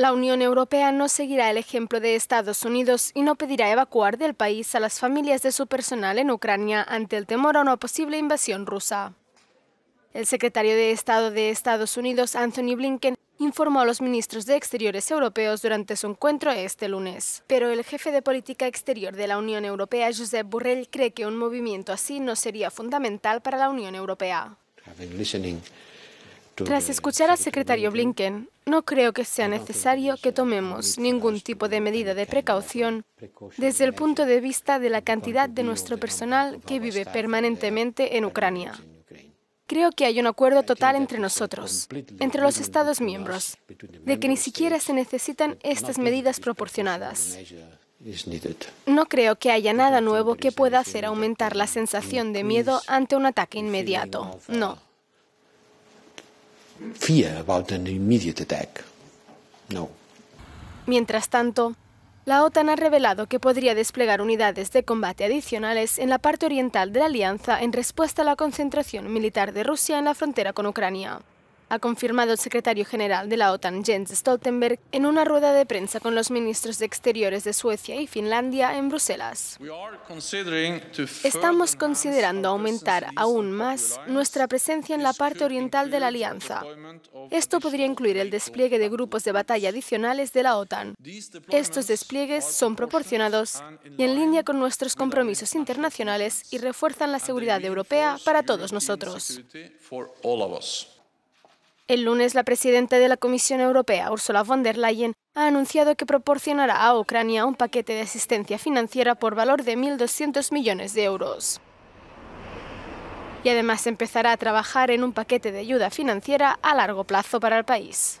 La Unión Europea no seguirá el ejemplo de Estados Unidos y no pedirá evacuar del país a las familias de su personal en Ucrania ante el temor a una posible invasión rusa. El secretario de Estado de Estados Unidos, Anthony Blinken, informó a los ministros de Exteriores europeos durante su encuentro este lunes. Pero el jefe de política exterior de la Unión Europea, Josep Borrell, cree que un movimiento así no sería fundamental para la Unión Europea. Tras escuchar al secretario Blinken, no creo que sea necesario que tomemos ningún tipo de medida de precaución desde el punto de vista de la cantidad de nuestro personal que vive permanentemente en Ucrania. Creo que hay un acuerdo total entre nosotros, entre los Estados miembros, de que ni siquiera se necesitan estas medidas proporcionadas. No creo que haya nada nuevo que pueda hacer aumentar la sensación de miedo ante un ataque inmediato. No. Mientras tanto, la OTAN ha revelado que podría desplegar unidades de combate adicionales en la parte oriental de la alianza en respuesta a la concentración militar de Rusia en la frontera con Ucrania ha confirmado el secretario general de la OTAN Jens Stoltenberg en una rueda de prensa con los ministros de Exteriores de Suecia y Finlandia en Bruselas. Estamos considerando aumentar aún más nuestra presencia en la parte oriental de la alianza. Esto podría incluir el despliegue de grupos de batalla adicionales de la OTAN. Estos despliegues son proporcionados y en línea con nuestros compromisos internacionales y refuerzan la seguridad europea para todos nosotros. El lunes, la presidenta de la Comisión Europea, Ursula von der Leyen, ha anunciado que proporcionará a Ucrania un paquete de asistencia financiera por valor de 1.200 millones de euros. Y además empezará a trabajar en un paquete de ayuda financiera a largo plazo para el país.